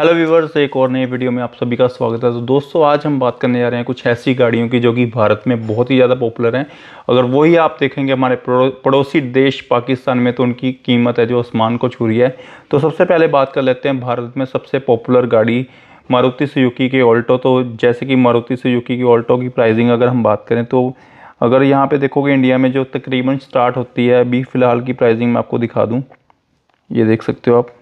Hello viewers एक और नए वीडियो में आप सभी का स्वागत है तो दोस्तों आज हम बात करने जा रहे हैं कुछ ऐसी गाड़ियों की जो कि भारत में बहुत ही ज़्यादा पॉपुलर हैं अगर वही आप देखेंगे हमारे पड़ोसी देश पाकिस्तान में तो उनकी कीमत है जो आसमान को छू रही है तो सबसे पहले बात कर लेते हैं भारत में सबसे पॉपुलर गाड़ी मारुति सुजुकी के ऑल्टो तो जैसे कि मारुति सुजुकी की ऑल्टो की प्राइजिंग अगर हम बात करें तो अगर यहाँ पर देखोगे इंडिया में जो तकरीबन स्टार्ट होती है अभी फ़िलहाल की प्राइजिंग मैं आपको दिखा दूँ ये देख सकते हो आप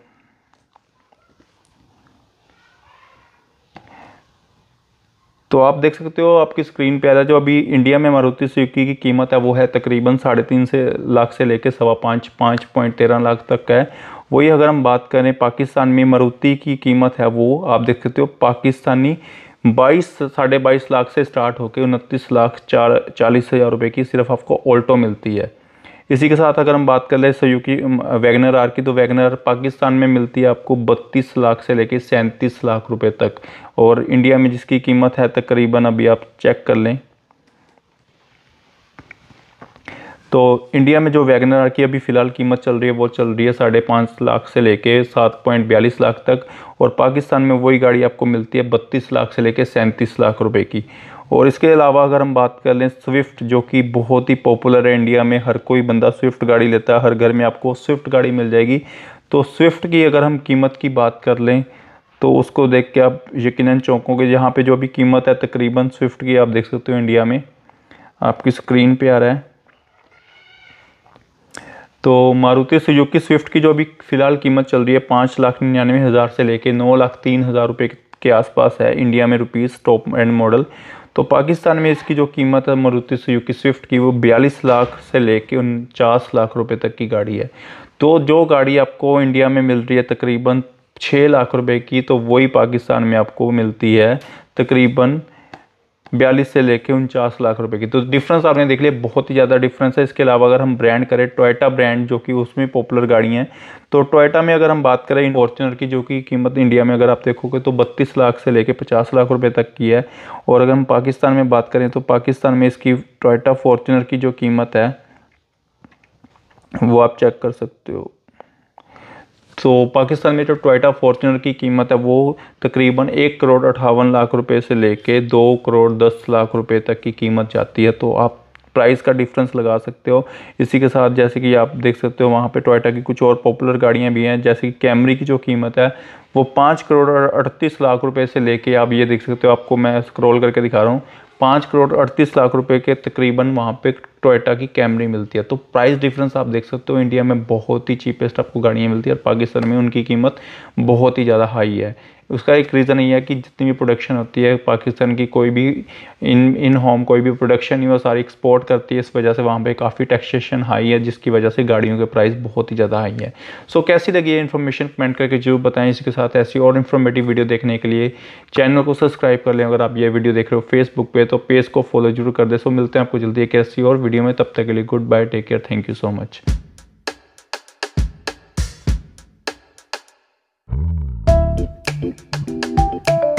तो आप देख सकते हो आपकी स्क्रीन पे आ रहा है जो अभी इंडिया में मारुति सुजुकी की कीमत है वो है तकरीबन साढ़े तीन से लाख से लेकर सवा पाँच पाँच पॉइंट तेरह लाख तक का है वही अगर हम बात करें पाकिस्तान में मारुति की कीमत है वो आप देख सकते हो पाकिस्तानी बाईस साढ़े बाईस लाख से स्टार्ट होकर उनतीस लाख चार चालीस हज़ार रुपये की सिर्फ आपको ऑल्टो मिलती है इसी के साथ अगर हम बात कर लें सयू की वैगनर आर की तो वैगनर आर पाकिस्तान में मिलती है आपको बत्तीस लाख से लेकर सैंतीस लाख रुपए तक और इंडिया में जिसकी कीमत है तकरीबन अभी आप चेक कर लें तो इंडिया में जो वैगनर आर की अभी फ़िलहाल कीमत चल रही है वो चल रही है साढ़े पाँच लाख से लेके सात पॉइंट बयालीस लाख तक और पाकिस्तान में वही गाड़ी आपको मिलती है बत्तीस लाख से लेके सैंतीस लाख रुपए की और इसके अलावा अगर हम बात कर लें स्विफ्ट जो कि बहुत ही पॉपुलर है इंडिया में हर कोई बंदा स्विफ्ट गाड़ी लेता है हर घर में आपको स्विफ्ट गाड़ी मिल जाएगी तो स्विफ्ट की अगर हम कीमत की बात कर लें तो उसको देख के आप यकीन चौंकोगे जहाँ पर जो अभी कीमत है तकरीबन स्विफ्ट की आप देख सकते हो इंडिया में आपकी स्क्रीन पर आ रहा है तो मारुति सुजुकी स्विफ्ट की जो अभी फ़िलहाल कीमत चल रही है पाँच लाख निन्यानवे हज़ार से लेके नौ लाख तीन हज़ार रुपये के आसपास है इंडिया में रुपीज़ टॉप एंड मॉडल तो पाकिस्तान में इसकी जो कीमत है मारुति सुजुकी स्विफ्ट की वो बयालीस लाख से लेके उनचास लाख रुपये तक की गाड़ी है तो जो गाड़ी आपको इंडिया में मिल रही है तकरीबन छः लाख रुपये की तो वही पाकिस्तान में आपको मिलती है तकरीबन बयालीस से लेके उनचास लाख रुपए की तो डिफरेंस आपने देख लिया बहुत ही ज़्यादा डिफरेंस है इसके अलावा अगर हम ब्रांड करें टोयोटा ब्रांड जो कि उसमें पॉपुलर गाड़ी हैं तो टोयोटा में अगर हम बात करें फॉर्चुनर की जो कि कीमत इंडिया में अगर आप देखोगे तो बत्तीस लाख से लेके पचास लाख रुपये तक की है और अगर हम पाकिस्तान में बात करें तो पाकिस्तान में इसकी टोयटा फॉर्चुनर की जो कीमत है वो आप चेक कर सकते हो सो पाकिस्तान में जो टोयटा फॉर्चुनर की कीमत है वो तकरीबन एक करोड़ अठावन लाख रुपए से लेके दो करोड़ दस लाख रुपए तक की कीमत जाती है तो आप प्राइस का डिफरेंस लगा सकते हो इसी के साथ जैसे कि आप देख सकते हो वहाँ पे टोयटा की कुछ और पॉपुलर गाड़ियाँ भी हैं जैसे कि कैमरी की जो कीमत है वो पाँच करोड़ अड़तीस लाख रुपए से लेके आप ये देख सकते हो आपको मैं स्क्रॉल करके दिखा रहा हूँ पाँच करोड़ अड़तीस लाख रुपए के तकरीबन वहाँ पे टोयोटा की कैमरी मिलती है तो प्राइस डिफरेंस आप देख सकते हो इंडिया में बहुत ही चीपेस्ट आपको गाड़ियाँ मिलती है और पाकिस्तान में उनकी कीमत बहुत ही ज़्यादा हाई है उसका एक रीज़न ये है कि जितनी भी प्रोडक्शन होती है पाकिस्तान की कोई भी इन इन होम कोई भी प्रोडक्शन ही वो सारी एक्सपोर्ट करती है इस वजह से वहाँ पे काफ़ी टैक्सेशन हाई है जिसकी वजह से गाड़ियों के प्राइस बहुत ही ज़्यादा हाई है सो so, कैसी लगी ये इन्फॉर्मेशन कमेंट करके जरूर बताएं इसके साथ ऐसी और इन्फॉर्मेटिव वीडियो देखने के लिए चैनल को सब्सक्राइब कर लें अगर आप ये वीडियो देख रहे हो फेसबुक पर तो पेज को फॉलो जरूर कर दें सो मिलते हैं आपको जल्दी एक ऐसी और वीडियो में तब तक के लिए goodbye take care thank you so much Thank you.